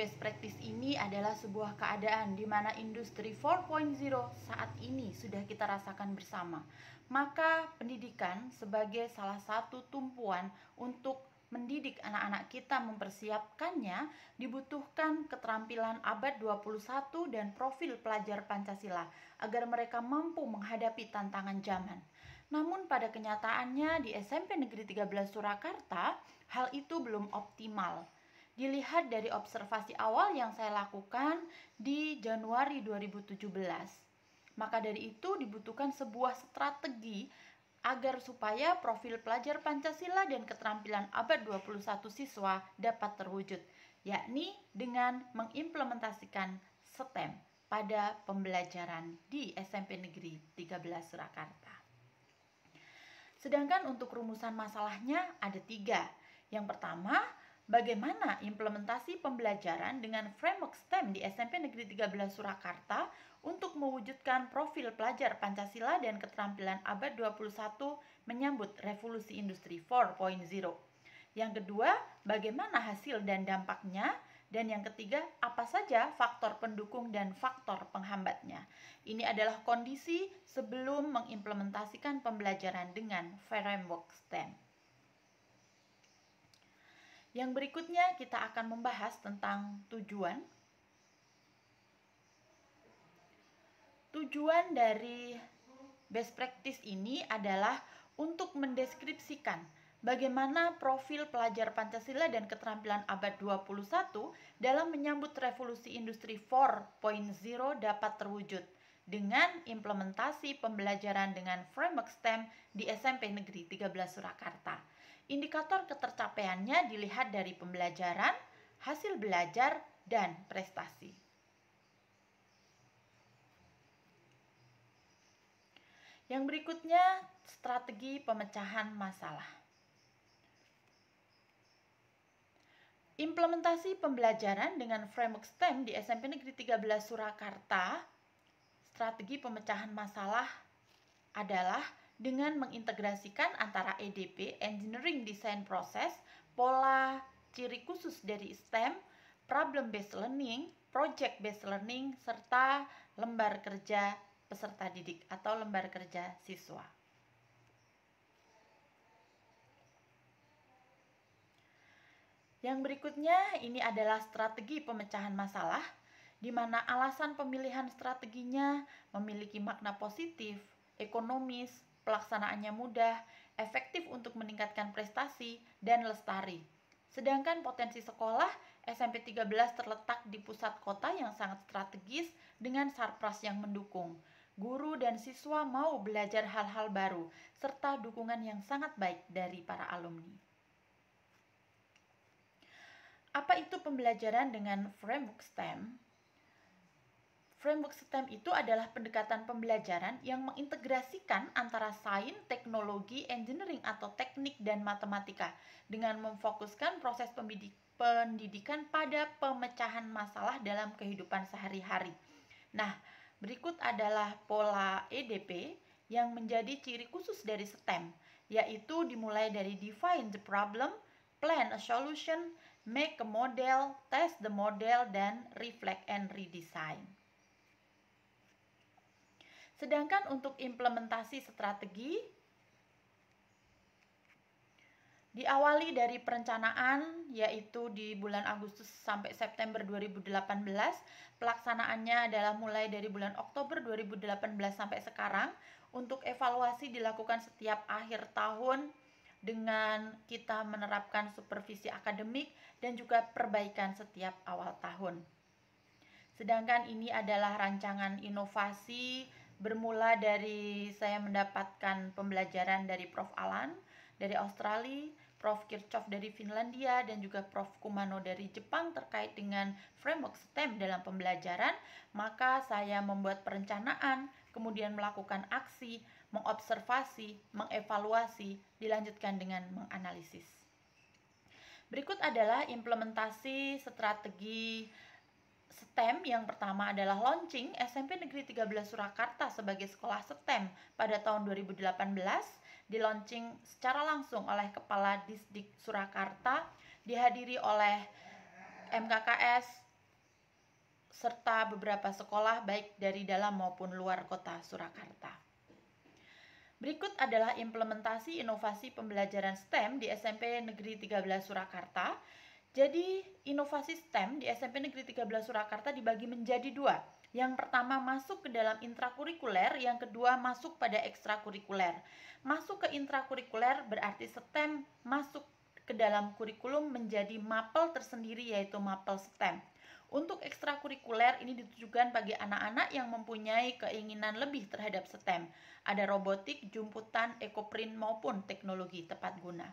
best practice ini adalah sebuah keadaan di mana industri 4.0 saat ini sudah kita rasakan bersama. Maka pendidikan sebagai salah satu tumpuan untuk mendidik anak-anak kita mempersiapkannya dibutuhkan keterampilan abad 21 dan profil pelajar Pancasila agar mereka mampu menghadapi tantangan zaman. Namun pada kenyataannya di SMP Negeri 13 Surakarta hal itu belum optimal dilihat dari observasi awal yang saya lakukan di Januari 2017. Maka dari itu dibutuhkan sebuah strategi agar supaya profil pelajar Pancasila dan keterampilan abad 21 siswa dapat terwujud, yakni dengan mengimplementasikan STEM pada pembelajaran di SMP Negeri 13 Surakarta. Sedangkan untuk rumusan masalahnya ada tiga. Yang pertama, bagaimana implementasi pembelajaran dengan framework STEM di SMP Negeri 13 Surakarta untuk mewujudkan profil pelajar Pancasila dan keterampilan abad 21 menyambut revolusi industri 4.0. Yang kedua, bagaimana hasil dan dampaknya? Dan yang ketiga, apa saja faktor pendukung dan faktor penghambatnya? Ini adalah kondisi sebelum mengimplementasikan pembelajaran dengan framework STEM. Yang berikutnya kita akan membahas tentang tujuan. Tujuan dari best practice ini adalah untuk mendeskripsikan bagaimana profil pelajar Pancasila dan keterampilan abad 21 dalam menyambut revolusi industri 4.0 dapat terwujud dengan implementasi pembelajaran dengan framework STEM di SMP Negeri 13 Surakarta. Indikator ketercapaiannya dilihat dari pembelajaran, hasil belajar, dan prestasi. Yang berikutnya, strategi pemecahan masalah. Implementasi pembelajaran dengan framework STEM di SMP Negeri 13 Surakarta, strategi pemecahan masalah adalah dengan mengintegrasikan antara EDP, Engineering Design Process, pola ciri khusus dari STEM, problem based learning, project based learning, serta lembar kerja peserta didik atau lembar kerja siswa. Yang berikutnya ini adalah strategi pemecahan masalah di mana alasan pemilihan strateginya memiliki makna positif, ekonomis, pelaksanaannya mudah, efektif untuk meningkatkan prestasi, dan lestari. Sedangkan potensi sekolah SMP 13 terletak di pusat kota yang sangat strategis dengan sarpras yang mendukung. Guru dan siswa mau belajar hal-hal baru serta dukungan yang sangat baik dari para alumni. Apa itu pembelajaran dengan framework STEM? Framework STEM itu adalah pendekatan pembelajaran yang mengintegrasikan antara sains, teknologi, engineering atau teknik dan matematika dengan memfokuskan proses pendidikan pada pemecahan masalah dalam kehidupan sehari-hari. Nah, berikut adalah pola EDP yang menjadi ciri khusus dari STEM, yaitu dimulai dari define the problem, plan a solution, make a model, test the model, dan reflect and redesign. Sedangkan untuk implementasi strategi diawali dari perencanaan yaitu di bulan Agustus sampai September 2018 pelaksanaannya adalah mulai dari bulan Oktober 2018 sampai sekarang untuk evaluasi dilakukan setiap akhir tahun dengan kita menerapkan supervisi akademik dan juga perbaikan setiap awal tahun. Sedangkan ini adalah rancangan inovasi bermula dari saya mendapatkan pembelajaran dari Prof. Alan dari Australia, Prof. Kirchhoff dari Finlandia, dan juga Prof. Kumano dari Jepang terkait dengan framework STEM dalam pembelajaran, maka saya membuat perencanaan, kemudian melakukan aksi, mengobservasi, mengevaluasi, dilanjutkan dengan menganalisis. Berikut adalah implementasi strategi STEM yang pertama adalah launching SMP Negeri 13 Surakarta sebagai sekolah STEM pada tahun 2018 di launching secara langsung oleh Kepala Disdik Surakarta dihadiri oleh MKKS serta beberapa sekolah baik dari dalam maupun luar kota Surakarta. Berikut adalah implementasi inovasi pembelajaran STEM di SMP Negeri 13 Surakarta jadi inovasi STEM di SMP Negeri 13 Surakarta dibagi menjadi dua. Yang pertama masuk ke dalam intrakurikuler, yang kedua masuk pada ekstrakurikuler. Masuk ke intrakurikuler berarti STEM masuk ke dalam kurikulum menjadi mapel tersendiri yaitu mapel STEM. Untuk ekstrakurikuler ini ditujukan bagi anak-anak yang mempunyai keinginan lebih terhadap STEM. Ada robotik, jumputan, ekoprint maupun teknologi tepat guna.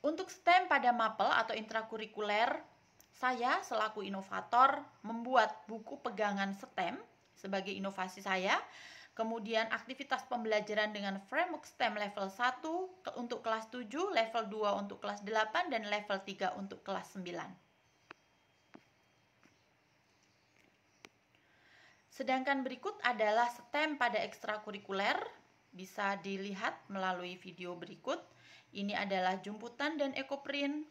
Untuk STEM pada mapel atau intrakurikuler, saya selaku inovator membuat buku pegangan STEM sebagai inovasi saya. Kemudian aktivitas pembelajaran dengan framework STEM level 1 untuk kelas 7, level 2 untuk kelas 8, dan level 3 untuk kelas 9. Sedangkan berikut adalah STEM pada ekstrakurikuler, bisa dilihat melalui video berikut. Ini adalah jumputan dan ekoprint.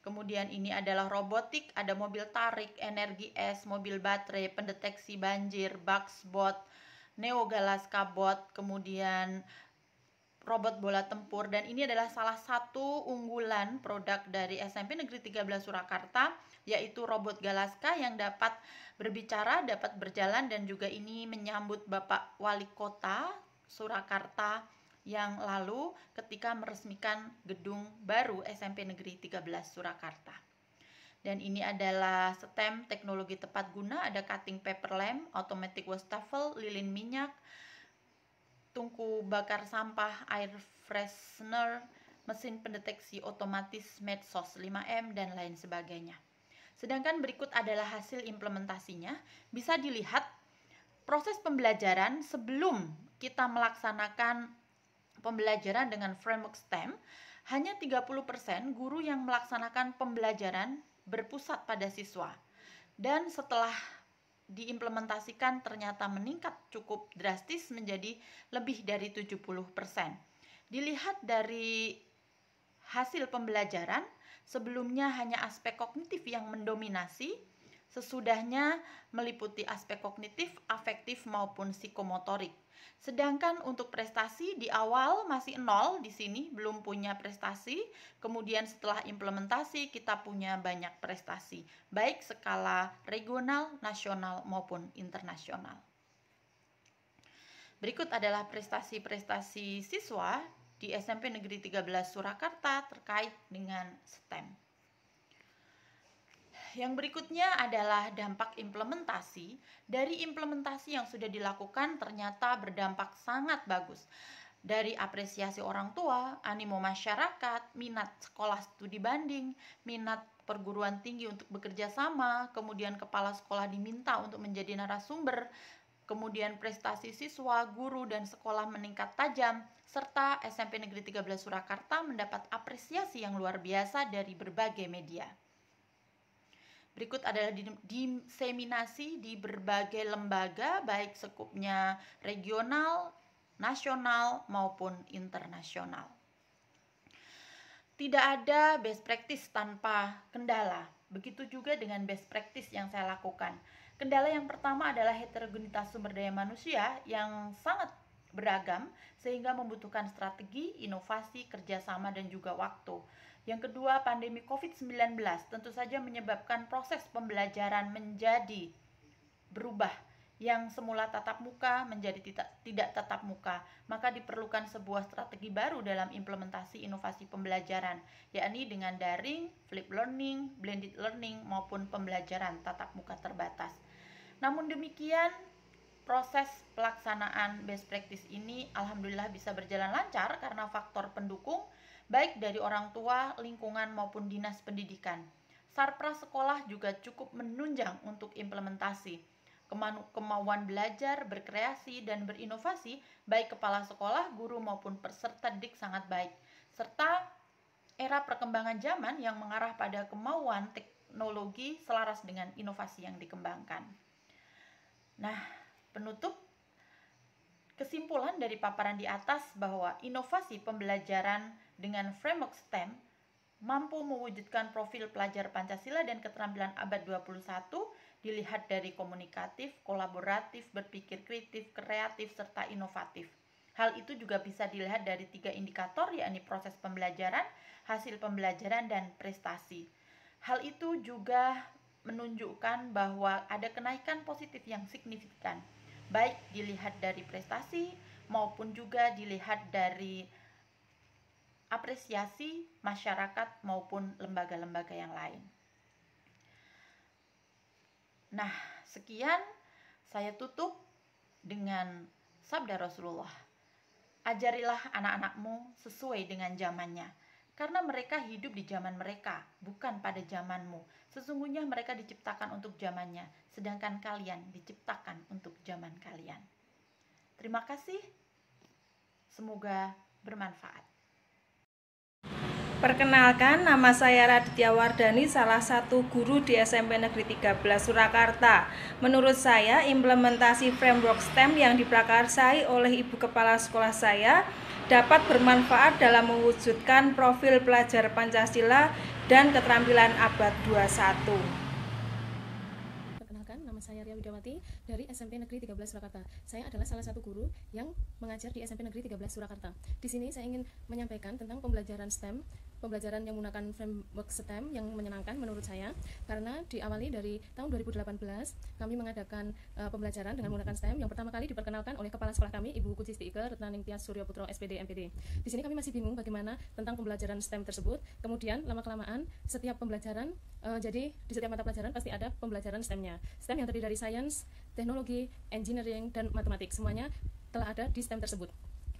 Kemudian ini adalah robotik, ada mobil tarik, energi es, mobil baterai, pendeteksi banjir, bot, neo galaska bot, kemudian robot bola tempur dan ini adalah salah satu unggulan produk dari SMP Negeri 13 Surakarta yaitu robot Galaska yang dapat berbicara, dapat berjalan dan juga ini menyambut Bapak Wali Kota Surakarta yang lalu ketika meresmikan gedung baru SMP Negeri 13 Surakarta. Dan ini adalah stem teknologi tepat guna, ada cutting paper lamp, automatic wastafel, lilin minyak, tungku bakar sampah, air freshener, mesin pendeteksi otomatis medsos 5M, dan lain sebagainya. Sedangkan berikut adalah hasil implementasinya, bisa dilihat proses pembelajaran sebelum kita melaksanakan pembelajaran dengan framework STEM, hanya 30% guru yang melaksanakan pembelajaran berpusat pada siswa. Dan setelah diimplementasikan ternyata meningkat cukup drastis menjadi lebih dari 70%. Dilihat dari hasil pembelajaran, sebelumnya hanya aspek kognitif yang mendominasi, Sesudahnya meliputi aspek kognitif, afektif maupun psikomotorik. Sedangkan untuk prestasi di awal masih nol di sini belum punya prestasi, kemudian setelah implementasi kita punya banyak prestasi, baik skala regional, nasional maupun internasional. Berikut adalah prestasi-prestasi siswa di SMP Negeri 13 Surakarta terkait dengan STEM yang berikutnya adalah dampak implementasi. Dari implementasi yang sudah dilakukan ternyata berdampak sangat bagus. Dari apresiasi orang tua, animo masyarakat, minat sekolah studi banding, minat perguruan tinggi untuk bekerja sama, kemudian kepala sekolah diminta untuk menjadi narasumber, kemudian prestasi siswa, guru, dan sekolah meningkat tajam, serta SMP Negeri 13 Surakarta mendapat apresiasi yang luar biasa dari berbagai media. Berikut adalah diseminasi di berbagai lembaga baik sekupnya regional, nasional maupun internasional. Tidak ada best practice tanpa kendala. Begitu juga dengan best practice yang saya lakukan. Kendala yang pertama adalah heterogenitas sumber daya manusia yang sangat beragam sehingga membutuhkan strategi, inovasi, kerjasama, dan juga waktu. Yang kedua, pandemi COVID-19 tentu saja menyebabkan proses pembelajaran menjadi berubah yang semula tatap muka menjadi tidak, tidak tatap muka, maka diperlukan sebuah strategi baru dalam implementasi inovasi pembelajaran, yakni dengan daring, flip learning, blended learning, maupun pembelajaran tatap muka terbatas. Namun demikian, proses pelaksanaan best practice ini alhamdulillah bisa berjalan lancar karena faktor pendukung, baik dari orang tua, lingkungan, maupun dinas pendidikan. Sarpra sekolah juga cukup menunjang untuk implementasi kemauan belajar, berkreasi, dan berinovasi baik kepala sekolah, guru maupun peserta didik sangat baik. Serta era perkembangan zaman yang mengarah pada kemauan teknologi selaras dengan inovasi yang dikembangkan. Nah, penutup kesimpulan dari paparan di atas bahwa inovasi pembelajaran dengan framework STEM mampu mewujudkan profil pelajar Pancasila dan keterampilan abad 21 dilihat dari komunikatif, kolaboratif, berpikir kreatif, kreatif, serta inovatif. Hal itu juga bisa dilihat dari tiga indikator, yakni proses pembelajaran, hasil pembelajaran, dan prestasi. Hal itu juga menunjukkan bahwa ada kenaikan positif yang signifikan, baik dilihat dari prestasi maupun juga dilihat dari apresiasi masyarakat maupun lembaga-lembaga yang lain. Nah, sekian saya tutup dengan sabda Rasulullah. Ajarilah anak-anakmu sesuai dengan zamannya, karena mereka hidup di zaman mereka, bukan pada zamanmu. Sesungguhnya mereka diciptakan untuk zamannya, sedangkan kalian diciptakan untuk zaman kalian. Terima kasih, semoga bermanfaat. Perkenalkan, nama saya Raditya Wardani, salah satu guru di SMP Negeri 13 Surakarta. Menurut saya, implementasi framework STEM yang diprakarsai oleh Ibu Kepala Sekolah saya dapat bermanfaat dalam mewujudkan profil pelajar Pancasila dan keterampilan abad 21 Perkenalkan, nama saya Ria Widawati dari SMP Negeri 13 Surakarta. Saya adalah salah satu guru yang mengajar di SMP Negeri 13 Surakarta. Di sini saya ingin menyampaikan tentang pembelajaran STEM pembelajaran yang menggunakan framework STEM yang menyenangkan menurut saya karena diawali dari tahun 2018 kami mengadakan uh, pembelajaran dengan menggunakan STEM yang pertama kali diperkenalkan oleh kepala sekolah kami Ibu Kucis Retna Ningtyas Suryo Putro SPD MPD. Di sini kami masih bingung bagaimana tentang pembelajaran STEM tersebut. Kemudian lama kelamaan setiap pembelajaran uh, jadi di setiap mata pelajaran pasti ada pembelajaran STEM-nya. STEM yang terdiri dari science, teknologi, engineering dan matematik semuanya telah ada di STEM tersebut.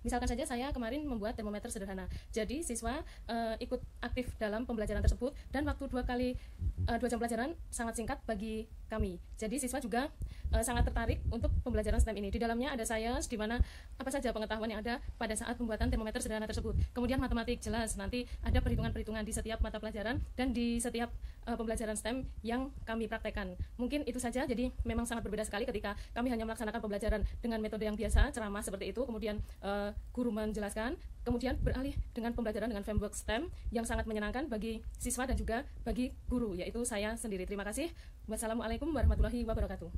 Misalkan saja saya kemarin membuat termometer sederhana. Jadi siswa uh, ikut aktif dalam pembelajaran tersebut dan waktu dua kali uh, dua jam pelajaran sangat singkat bagi kami. Jadi siswa juga uh, sangat tertarik untuk pembelajaran STEM ini. Di dalamnya ada sains di mana apa saja pengetahuan yang ada pada saat pembuatan termometer sederhana tersebut. Kemudian matematik jelas nanti ada perhitungan-perhitungan di setiap mata pelajaran dan di setiap uh, pembelajaran STEM yang kami praktekkan. Mungkin itu saja. Jadi memang sangat berbeda sekali ketika kami hanya melaksanakan pembelajaran dengan metode yang biasa, ceramah seperti itu, kemudian uh, guru menjelaskan, kemudian beralih dengan pembelajaran dengan framework STEM yang sangat menyenangkan bagi siswa dan juga bagi guru yaitu saya sendiri. Terima kasih. Wassalamualaikum warahmatullahi wabarakatuh.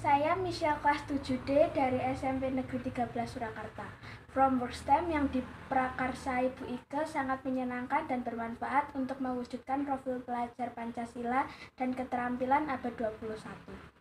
Saya Michelle kelas 7D dari SMP Negeri 13 Surakarta. From Workstem yang diprakarsai Bu Ike sangat menyenangkan dan bermanfaat untuk mewujudkan profil pelajar Pancasila dan keterampilan abad 21.